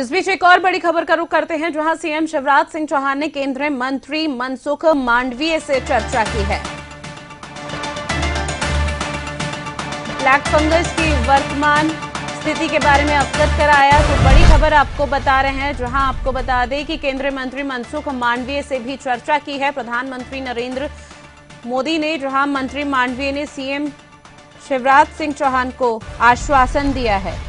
इस बीच एक और बड़ी खबर का रुख करते हैं जहां सीएम शिवराज सिंह चौहान ने केंद्रीय मंत्री मनसुख मांडवीय से चर्चा की है ब्लैक फंगस की वर्तमान स्थिति के बारे में अवगत कराया तो बड़ी खबर आपको बता रहे हैं जहां आपको बता दें कि केंद्रीय मंत्री मनसुख मांडवीय से भी चर्चा की है प्रधानमंत्री नरेंद्र मोदी ने जहां मंत्री मांडवीय ने सीएम शिवराज सिंह चौहान को आश्वासन दिया है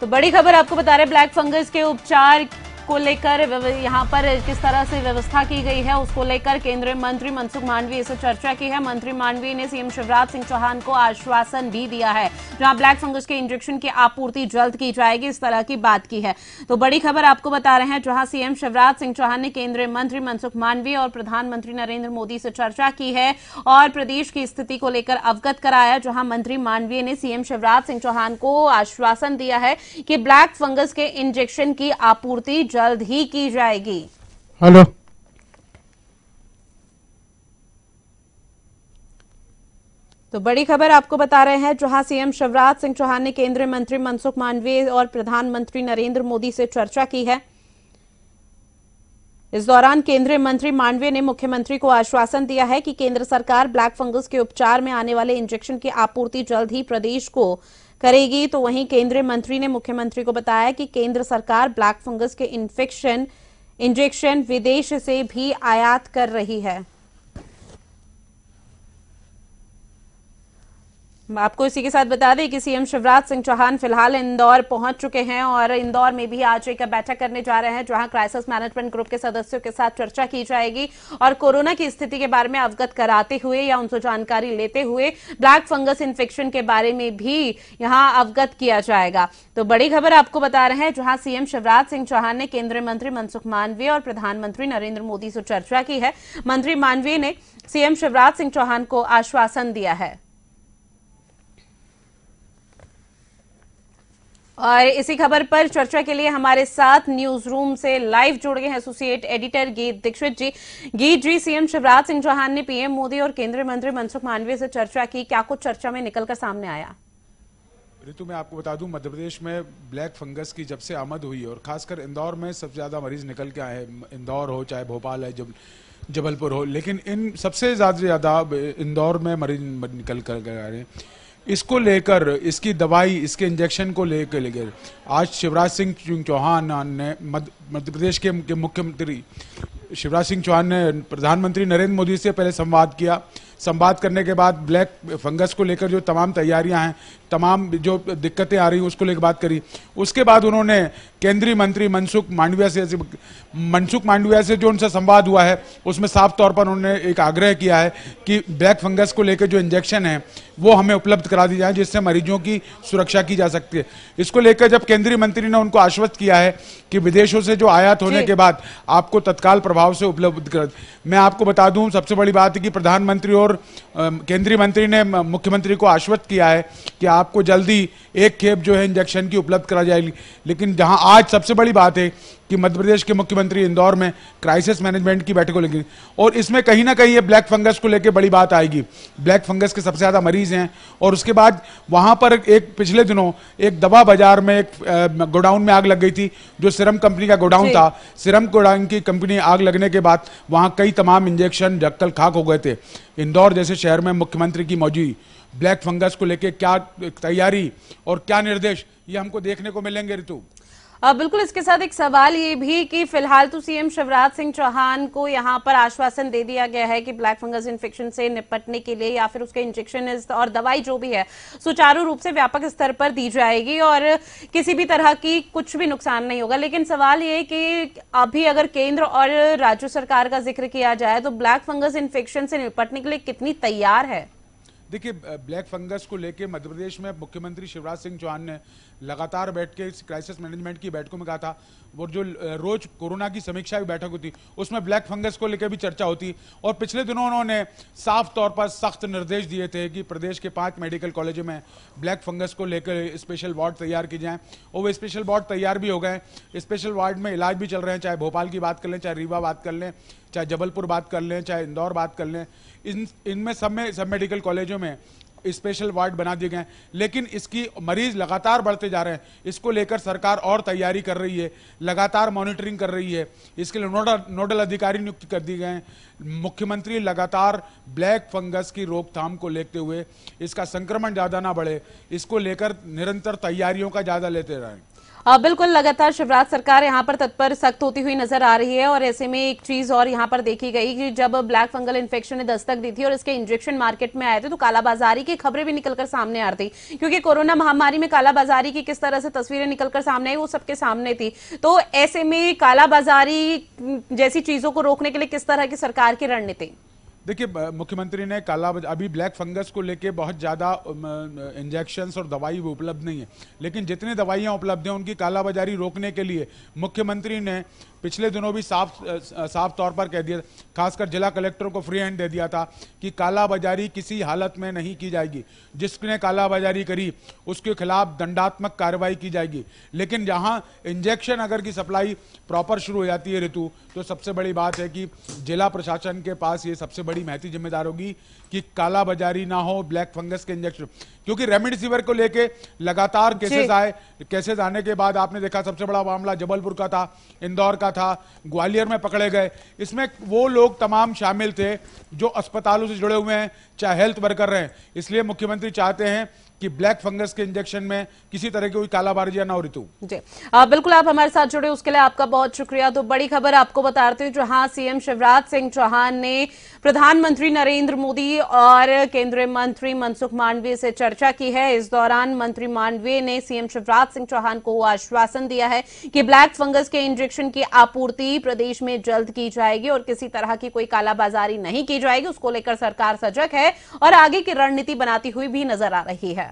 तो बड़ी खबर आपको बता रहे ब्लैक फंगस के उपचार को लेकर यहाँ पर किस तरह से व्यवस्था की गई है उसको लेकर केंद्रीय मंत्री मनसुख मांडवी से चर्चा की है मंत्री मांडवी ने सीएम शिवराज सिंह चौहान को आश्वासन भी दिया है जहां ब्लैक फंगस के इंजेक्शन की आपूर्ति जल्द की जाएगी इस तरह की बात की है तो बड़ी खबर आपको बता रहे हैं जहां सीएम शिवराज सिंह चौहान ने केंद्रीय मंत्री मनसुख मांडवी और प्रधानमंत्री नरेंद्र मोदी से चर्चा की है और प्रदेश की स्थिति को लेकर अवगत कराया जहां मंत्री मांडवीय ने सीएम शिवराज सिंह चौहान को आश्वासन दिया है कि ब्लैक फंगस के इंजेक्शन की आपूर्ति जल्द ही की जाएगी हेलो तो बड़ी खबर आपको बता रहे हैं जहां सीएम शिवराज सिंह चौहान ने केंद्रीय मंत्री मनसुख मांडवीय और प्रधानमंत्री नरेंद्र मोदी से चर्चा की है इस दौरान केंद्रीय मंत्री मांडवीय ने मुख्यमंत्री को आश्वासन दिया है कि केंद्र सरकार ब्लैक फंगस के उपचार में आने वाले इंजेक्शन की आपूर्ति जल्द ही प्रदेश को करेगी तो वहीं केंद्रीय मंत्री ने मुख्यमंत्री को बताया कि केंद्र सरकार ब्लैक फंगस के इन्फेक्शन इंजेक्शन विदेश से भी आयात कर रही है आपको इसी के साथ बता दें कि सीएम शिवराज सिंह चौहान फिलहाल इंदौर पहुंच चुके हैं और इंदौर में भी आज एक बैठक करने जा रहे हैं जहां क्राइसिस मैनेजमेंट ग्रुप के सदस्यों के साथ चर्चा की जाएगी और कोरोना की स्थिति के बारे में अवगत कराते हुए या उनसे जानकारी लेते हुए ब्लैक फंगस इन्फेक्शन के बारे में भी यहाँ अवगत किया जाएगा तो बड़ी खबर आपको बता रहे हैं जहां सीएम शिवराज सिंह चौहान ने केंद्रीय मंत्री मनसुख मानवीय और प्रधानमंत्री नरेंद्र मोदी से चर्चा की है मंत्री मानवीय ने सीएम शिवराज सिंह चौहान को आश्वासन दिया है और इसी खबर पर चर्चा के लिए हमारे साथ न्यूज रूम से लाइव जुड़ गए हैं एसोसिएट एडिटर गीत दीक्षित जी गीत जी सीएम शिवराज सिंह चौहान ने पीएम मोदी और केंद्रीय मंत्री मनसुख मांडवी से चर्चा की क्या कुछ चर्चा में निकलकर सामने आया ऋतु मैं आपको बता दूं मध्य प्रदेश में ब्लैक फंगस की जब से आमद हुई है और खासकर इंदौर में सबसे ज़्यादा मरीज निकल के आए हैं इंदौर हो चाहे भोपाल है जब जबलपुर हो लेकिन इन सबसे ज़्यादा ज़्यादा इंदौर में मरीज निकल कर आ रहे हैं इसको लेकर इसकी दवाई इसके इंजेक्शन को लेकर लेकर आज शिवराज सिंह चौहान ने मध्य प्रदेश के मुख्यमंत्री शिवराज सिंह चौहान ने प्रधानमंत्री नरेंद्र मोदी से पहले संवाद किया संवाद करने के बाद ब्लैक फंगस को लेकर जो तमाम तैयारियां हैं तमाम जो दिक्कतें आ रही उसको लेकर बात करी उसके बाद उन्होंने केंद्रीय मंत्री मनसुख मांडविया से मनसुख मांडविया से जो उनसे संवाद हुआ है उसमें साफ तौर पर उन्होंने एक आग्रह किया है कि ब्लैक फंगस को लेकर जो इंजेक्शन है वो हमें उपलब्ध करा दी जाए जिससे मरीजों की सुरक्षा की जा सकती है इसको लेकर जब केंद्रीय मंत्री ने उनको आश्वस्त किया है कि विदेशों से जो आयात होने के बाद आपको तत्काल प्रभाव से उपलब्ध कर मैं आपको बता दूं सबसे बड़ी बात है कि प्रधानमंत्री और और केंद्रीय मंत्री ने मुख्यमंत्री को आश्वस्त किया है कि आपको जल्दी एक खेप जो है इंजेक्शन की उपलब्ध करा जाएगी लेकिन जहां आज सबसे बड़ी बात है कि मध्य प्रदेश के मुख्यमंत्री इंदौर में क्राइसिस मैनेजमेंट की बैठक को लेकर और इसमें कहीं ना कहीं ये ब्लैक फंगस को लेकर बड़ी बात आएगी ब्लैक फंगस के सबसे ज़्यादा मरीज हैं और उसके बाद वहाँ पर एक पिछले दिनों एक दवा बाजार में एक गोडाउन में आग लग गई थी जो सिरम कंपनी का गोडाउन था सिरम गोडाउन की कंपनी आग लगने के बाद वहाँ कई तमाम इंजेक्शन जक्कल खाक हो गए थे इंदौर इंदौर जैसे शहर में मुख्यमंत्री की मौजूद ब्लैक फंगस को लेकर क्या तैयारी और क्या निर्देश ये हमको देखने को मिलेंगे ऋतु बिल्कुल इसके साथ एक सवाल ये भी कि फिलहाल तो सीएम शिवराज सिंह चौहान को यहाँ पर आश्वासन दे दिया गया है कि ब्लैक फंगस इन्फेक्शन से निपटने के लिए या फिर उसके इंजेक्शन और दवाई जो भी है सुचारू रूप से व्यापक स्तर पर दी जाएगी और किसी भी तरह की कुछ भी नुकसान नहीं होगा लेकिन सवाल ये कि अभी अगर केंद्र और राज्य सरकार का जिक्र किया जाए तो ब्लैक फंगस इन्फेक्शन से निपटने के लिए कितनी तैयार है देखिए ब्लैक फंगस को लेकर मध्य प्रदेश में मुख्यमंत्री शिवराज सिंह चौहान ने लगातार बैठ के इस क्राइसिस मैनेजमेंट की बैठकों में कहा था वो जो रोज कोरोना की समीक्षा की बैठक होती उसमें ब्लैक फंगस को लेकर भी चर्चा होती और पिछले दिनों उन्होंने साफ तौर पर सख्त निर्देश दिए थे कि प्रदेश के पाँच मेडिकल कॉलेजों में ब्लैक फंगस को लेकर स्पेशल वार्ड तैयार की जाएँ और वो स्पेशल वार्ड तैयार भी हो गए स्पेशल वार्ड में इलाज भी चल रहे हैं चाहे भोपाल की बात कर लें चाहे रीवा बात कर लें चाहे जबलपुर बात कर लें चाहे इंदौर बात कर लें इन इनमें सब में सब मेडिकल कॉलेजों में स्पेशल वार्ड बना दिए गए लेकिन इसकी मरीज लगातार बढ़ते जा रहे हैं इसको लेकर सरकार और तैयारी कर रही है लगातार मॉनिटरिंग कर रही है इसके लिए नोडल नोडल अधिकारी नियुक्त कर दिए गए हैं मुख्यमंत्री लगातार ब्लैक फंगस की रोकथाम को लेते हुए इसका संक्रमण ज़्यादा ना बढ़े इसको लेकर निरंतर तैयारियों का ज़्यादा लेते रहें बिल्कुल लगातार शिवराज सरकार यहाँ पर तत्पर सख्त होती हुई नजर आ रही है और ऐसे में एक चीज और यहाँ पर देखी गई कि जब ब्लैक फंगल इन्फेक्शन ने दस्तक दी थी और इसके इंजेक्शन मार्केट में आए थे तो कालाबाजारी की खबरें भी निकलकर सामने आ रही क्योंकि कोरोना महामारी में कालाबाजारी की किस तरह से तस्वीरें निकलकर सामने आई वो सबके सामने थी तो ऐसे में कालाबाजारी जैसी चीजों को रोकने के लिए किस तरह की सरकार की रणनीति देखिए मुख्यमंत्री ने काला अभी ब्लैक फंगस को लेके बहुत ज़्यादा इंजेक्शंस और दवाई भी उपलब्ध नहीं है लेकिन जितनी दवाइयाँ उपलब्ध हैं उनकी कालाबाजारी रोकने के लिए मुख्यमंत्री ने पिछले दिनों भी साफ साफ तौर पर कह दिया खासकर जिला कलेक्टरों को फ्री हैंड दे दिया था कि कालाबाजारी किसी हालत में नहीं की जाएगी जिसने कालाबाजारी करी उसके खिलाफ दंडात्मक कार्रवाई की जाएगी लेकिन जहां इंजेक्शन अगर की सप्लाई प्रॉपर शुरू हो जाती है ऋतु तो सबसे बड़ी बात है कि जिला प्रशासन के पास ये सबसे बड़ी महती जिम्मेदार होगी कि कालाबाजारी ना हो ब्लैक फंगस के इंजेक्शन क्योंकि रेमडेसिविर को लेके लगातार केसेस आए केसेस आने के बाद आपने देखा सबसे बड़ा मामला जबलपुर का था इंदौर का था ग्वालियर में पकड़े गए इसमें वो लोग तमाम शामिल थे जो अस्पतालों से जुड़े हुए हैं चाहे हेल्थ वर्कर रहे इसलिए मुख्यमंत्री चाहते हैं कि ब्लैक फंगस के इंजेक्शन में किसी तरह की कोई कालाबाजिया ना हो ऋतु जी आ, बिल्कुल आप हमारे साथ जुड़े उसके लिए आपका बहुत शुक्रिया तो बड़ी खबर आपको बताते हैं जहां सीएम शिवराज सिंह चौहान ने प्रधानमंत्री नरेंद्र मोदी और केंद्रीय मंत्री मनसुख मांडवीय से चर्चा की है इस दौरान मंत्री मांडवीय ने सीएम शिवराज सिंह चौहान को आश्वासन दिया है कि ब्लैक फंगस के इंजेक्शन की आपूर्ति प्रदेश में जल्द की जाएगी और किसी तरह की कोई कालाबाजारी नहीं की जाएगी उसको लेकर सरकार सजग है और आगे की रणनीति बनाती हुई भी नजर आ रही है